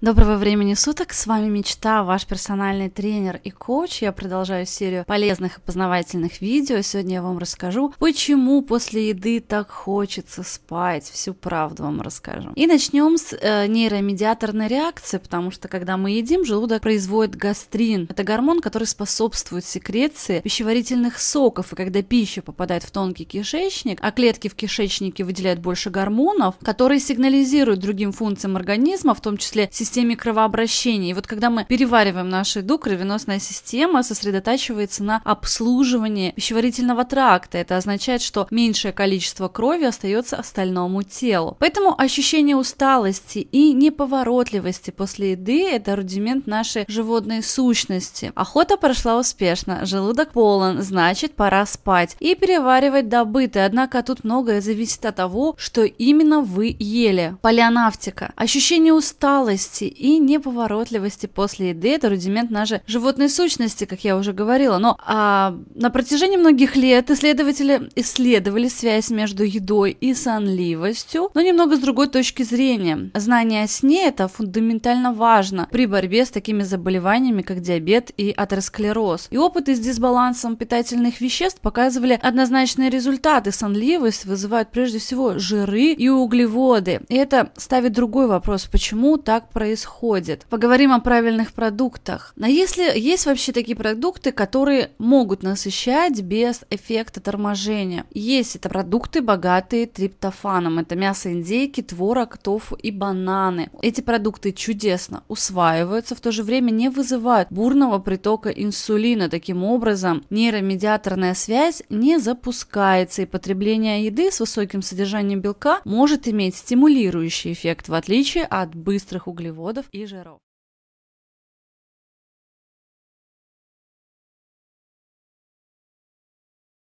Доброго времени суток, с вами Мечта, ваш персональный тренер и коуч. Я продолжаю серию полезных и познавательных видео. Сегодня я вам расскажу, почему после еды так хочется спать. Всю правду вам расскажу. И начнем с э, нейромедиаторной реакции, потому что когда мы едим, желудок производит гастрин. Это гормон, который способствует секреции пищеварительных соков. И когда пища попадает в тонкий кишечник, а клетки в кишечнике выделяют больше гормонов, которые сигнализируют другим функциям организма, в том числе системе системе кровообращения. И вот когда мы перевариваем нашу еду, кровеносная система сосредотачивается на обслуживании пищеварительного тракта. Это означает, что меньшее количество крови остается остальному телу. Поэтому ощущение усталости и неповоротливости после еды – это рудимент нашей животной сущности. Охота прошла успешно, желудок полон, значит пора спать и переваривать добытое. Однако тут многое зависит от того, что именно вы ели. Палеонавтика. Ощущение усталости жадности и неповоротливости после еды. Это рудимент нашей животной сущности, как я уже говорила. Но а, на протяжении многих лет исследователи исследовали связь между едой и сонливостью, но немного с другой точки зрения. Знание о сне – это фундаментально важно при борьбе с такими заболеваниями, как диабет и атеросклероз. И опыты с дисбалансом питательных веществ показывали однозначные результаты. Сонливость вызывают прежде всего жиры и углеводы. И это ставит другой вопрос, почему так происходит происходит. Поговорим о правильных продуктах. Но а если есть вообще такие продукты, которые могут насыщать без эффекта торможения? Есть это продукты, богатые триптофаном. Это мясо индейки, творог, тофу и бананы. Эти продукты чудесно усваиваются, в то же время не вызывают бурного притока инсулина. Таким образом, нейромедиаторная связь не запускается, и потребление еды с высоким содержанием белка может иметь стимулирующий эффект, в отличие от быстрых углеводов углеводов и жиров.